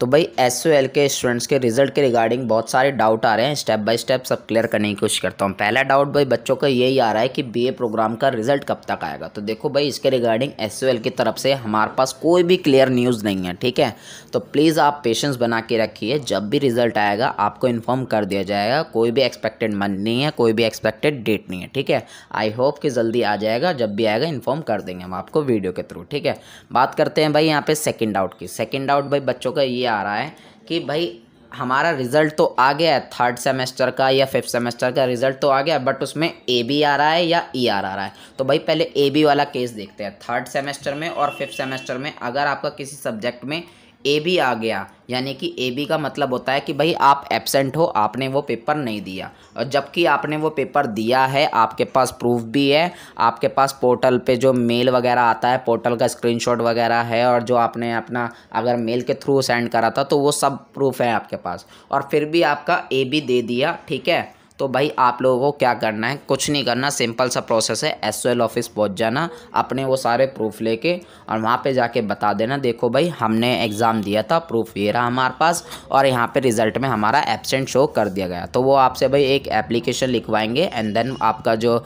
तो भाई एस के स्टूडेंट्स के रिजल्ट के रिगार्डिंग बहुत सारे डाउट आ रहे हैं स्टेप बाय स्टेप सब क्लियर करने की कोशिश करता हूँ पहला डाउट भाई बच्चों का यही आ रहा है कि बीए प्रोग्राम का रिजल्ट कब तक आएगा तो देखो भाई इसके रिगार्डिंग एस की तरफ से हमारे पास कोई भी क्लियर न्यूज़ नहीं है ठीक है तो प्लीज़ आप पेशेंस बना के रखिए जब भी रिजल्ट आएगा आपको इन्फॉर्म कर दिया जाएगा कोई भी एक्सपेक्टेड मंथ नहीं है कोई भी एक्सपेक्टेड डेट नहीं है ठीक है आई होप कि जल्दी आ जाएगा जब भी आएगा इन्फॉर्म कर देंगे हम आपको वीडियो के थ्रू ठीक है बात करते हैं भाई यहाँ पे सेकेंड डाउट की सेकेंड डाउट भाई बच्चों का ये आ रहा है कि भाई हमारा रिज़ल्ट तो आ गया है थर्ड सेमेस्टर का या फिफ्थ सेमेस्टर का रिज़ल्ट तो आ गया बट उसमें ए बी आ रहा है या ई e आर आ रहा है तो भाई पहले ए बी वाला केस देखते हैं थर्ड सेमेस्टर में और फिफ्थ सेमेस्टर में अगर आपका किसी सब्जेक्ट में ए बी आ गया यानी कि ए बी का मतलब होता है कि भाई आप एबसेंट हो आपने वो पेपर नहीं दिया और जबकि आपने वो पेपर दिया है आपके पास प्रूफ भी है आपके पास पोर्टल पे जो मेल वगैरह आता है पोर्टल का स्क्रीनशॉट वगैरह है और जो आपने अपना अगर मेल के थ्रू सेंड करा था तो वो सब प्रूफ है आपके पास और फिर भी आपका ए बी दे दिया ठीक है तो भाई आप लोगों को क्या करना है कुछ नहीं करना सिंपल सा प्रोसेस है एस ऑफिस पहुँच जाना अपने वो सारे प्रूफ लेके और वहाँ पर जाके बता देना देखो भाई हमने एग्ज़ाम दिया था प्रूफ ये रहा हमारे पास और यहाँ पर रिज़ल्ट में हमारा एबसेंट शो कर दिया गया तो वो आपसे भाई एक एप्लीकेशन लिखवाएंगे एंड देन आपका जो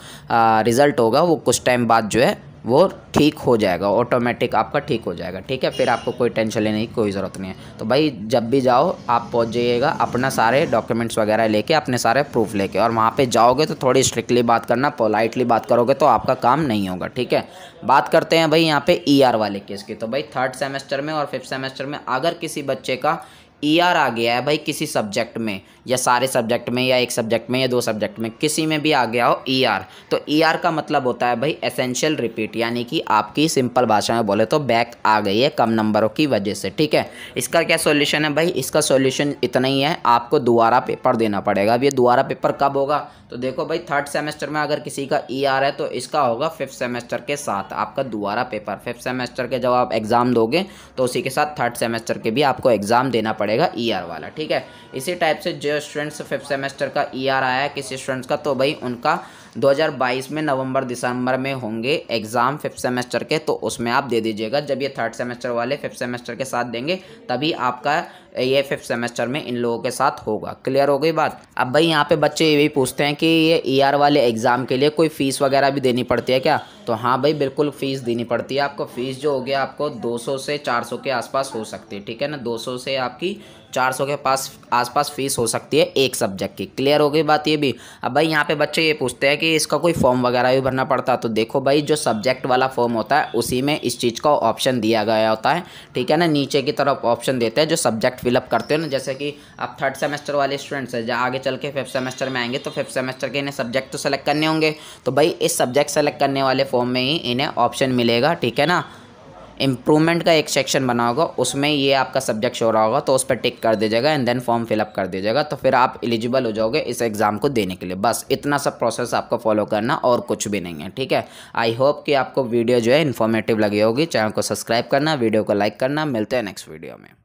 रिज़ल्ट होगा वो कुछ टाइम बाद जो है वो ठीक हो जाएगा ऑटोमेटिक आपका ठीक हो जाएगा ठीक है फिर आपको कोई टेंशन लेने की कोई ज़रूरत नहीं है तो भाई जब भी जाओ आप पहुँच जाइएगा अपना सारे डॉक्यूमेंट्स वगैरह लेके अपने सारे प्रूफ लेके और वहाँ पे जाओगे तो थोड़ी स्ट्रिक्टली बात करना पोलाइटली बात करोगे तो आपका काम नहीं होगा ठीक है बात करते हैं भाई यहाँ पे ई e वाले केस की तो भाई थर्ड सेमेस्टर में और फिफ्थ सेमेस्टर में अगर किसी बच्चे का ई e आर आ गया है भाई किसी सब्जेक्ट में या सारे सब्जेक्ट में या एक सब्जेक्ट में या दो सब्जेक्ट में किसी में भी आ गया हो ई e आर तो ई e आर का मतलब होता है भाई एसेंशियल रिपीट यानी कि आपकी सिंपल भाषा में बोले तो बैक आ गई है कम नंबरों की वजह से ठीक है इसका क्या सोल्यूशन है भाई इसका सोल्यूशन इतना ही है आपको दोबारा पेपर देना पड़ेगा अब ये दोबारा पेपर कब होगा तो देखो भाई थर्ड सेमेस्टर में अगर किसी का ई आर है तो इसका होगा फिफ्थ सेमेस्टर के साथ आपका दोबारा पेपर फिफ्थ सेमेस्टर के जब आप एग्ज़ाम दोगे तो उसी के साथ थर्ड सेमेस्टर के भी आपको एग्ज़ाम देना पड़ेगा पड़ेगा ER वाला ठीक है इसी टाइप से जो स्टूडेंट्स फिफ्थ सेमेस्टर का ई e ER आया है किसी स्टूडेंट्स का तो भाई उनका 2022 में नवंबर दिसंबर में होंगे एग्ज़ाम फिफ्थ सेमेस्टर के तो उसमें आप दे दीजिएगा जब ये थर्ड सेमेस्टर वाले फिफ्थ सेमेस्टर के साथ देंगे तभी आपका ये फिफ्थ सेमेस्टर में इन लोगों के साथ होगा क्लियर हो गई बात अब भाई यहाँ पे बच्चे ये भी पूछते हैं कि ये ई e ER वाले एग्ज़ाम के लिए कोई फ़ीस वगैरह भी देनी पड़ती है क्या तो हाँ भाई बिल्कुल फ़ीस देनी पड़ती है आपको फ़ीस जो हो गया आपको 200 से 400 के आसपास हो सकती है ठीक है ना 200 से आपकी 400 के पास आसपास फ़ीस हो सकती है एक सब्जेक्ट की क्लियर हो गई बात ये भी अब भाई यहाँ पे बच्चे ये पूछते हैं कि इसका कोई फॉर्म वगैरह भी भरना पड़ता है तो देखो भाई जो सब्जेक्ट वाला फॉर्म होता है उसी में इस चीज़ का ऑप्शन दिया गया होता है ठीक है ना नीचे की तरफ ऑप्शन देते हैं जो सब्जेक्ट फिलअप करते हो ना जैसे कि आप थर्ड सेमेस्टर वाले स्टूडेंट्स हैं आगे चल के फिफ्थ सेमेस्टर में आएंगे तो फिफ्थ सेमेस्टर के इन्हें सब्जेक्ट तो सेलेक्ट करने होंगे तो भाई इस सब्जेक्ट सेलेक्ट करने वाले फॉर्म में ही इन्हें ऑप्शन मिलेगा ठीक है ना इम्प्रूवमेंट का एक सेक्शन बना होगा उसमें ये आपका सब्जेक्ट शो रहा होगा तो उस पर टिक कर दीजिएगा एंड देन फॉर्म फिलअप कर दीजिएगा तो फिर आप एलिजिबल हो जाओगे इस एग्ज़ाम को देने के लिए बस इतना सब प्रोसेस आपको फॉलो करना और कुछ भी नहीं है ठीक है आई होप कि आपको वीडियो जो है इन्फॉर्मेटिव लगी होगी चैनल को सब्सक्राइब करना वीडियो को लाइक करना मिलते हैं नेक्स्ट वीडियो में